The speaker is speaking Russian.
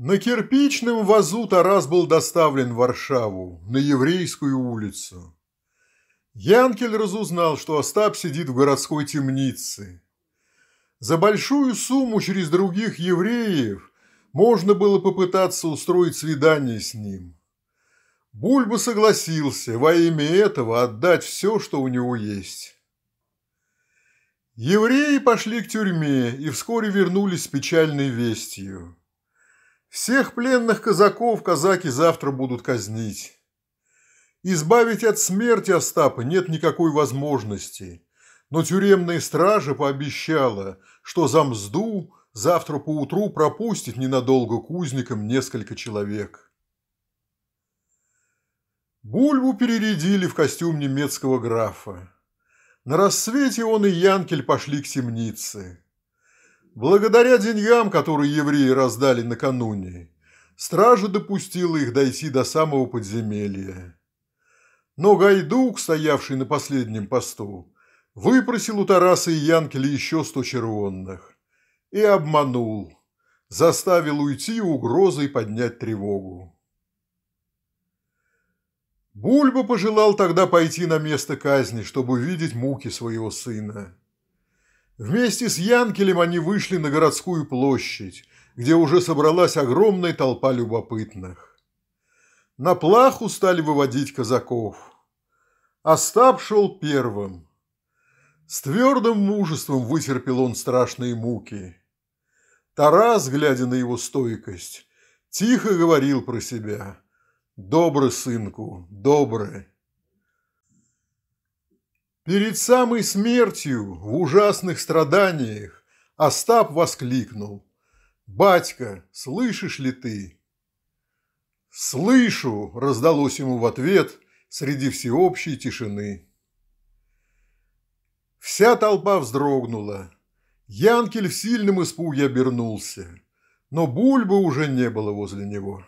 На кирпичном вазу Тарас был доставлен в Варшаву, на Еврейскую улицу. Янкель разузнал, что Остап сидит в городской темнице. За большую сумму через других евреев можно было попытаться устроить свидание с ним. Бульба согласился во имя этого отдать все, что у него есть. Евреи пошли к тюрьме и вскоре вернулись с печальной вестью. Всех пленных казаков казаки завтра будут казнить. Избавить от смерти Остапа нет никакой возможности, но тюремная стража пообещала, что за мзду завтра поутру пропустит ненадолго кузникам несколько человек. Бульбу перерядили в костюм немецкого графа. На рассвете он и Янкель пошли к темнице. Благодаря деньгам, которые евреи раздали накануне, стража допустила их дойти до самого подземелья. Но Гайдук, стоявший на последнем посту, выпросил у Тараса и Янкеля еще сто червонных и обманул, заставил уйти угрозой поднять тревогу. Бульба пожелал тогда пойти на место казни, чтобы увидеть муки своего сына. Вместе с Янкелем они вышли на городскую площадь, где уже собралась огромная толпа любопытных. На плаху стали выводить казаков. Остап шел первым. С твердым мужеством вытерпел он страшные муки. Тарас, глядя на его стойкость, тихо говорил про себя. «Добрый, сынку, добрый!» Перед самой смертью, в ужасных страданиях, Остап воскликнул. «Батька, слышишь ли ты?» «Слышу!» – раздалось ему в ответ среди всеобщей тишины. Вся толпа вздрогнула. Янкель в сильном испуге обернулся, но бульбы уже не было возле него.